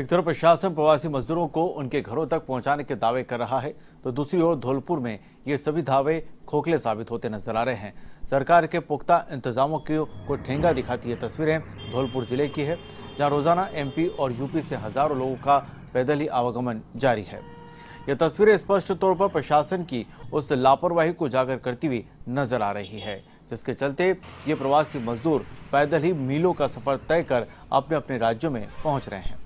एक तरफ प्रशासन प्रवासी मजदूरों को उनके घरों तक पहुंचाने के दावे कर रहा है तो दूसरी ओर धौलपुर में ये सभी दावे खोखले साबित होते नजर आ रहे हैं सरकार के पुख्ता इंतजामों को ठेंगा दिखाती ये तस्वीरें धौलपुर जिले की है जहां रोजाना एमपी और यूपी से हजारों लोगों का पैदल ही आवागमन जारी है ये तस्वीरें स्पष्ट तौर पर प्रशासन की उस लापरवाही को उजागर करती हुई नजर आ रही है जिसके चलते ये प्रवासी मजदूर पैदल ही मीलों का सफर तय कर अपने अपने राज्यों में पहुंच रहे हैं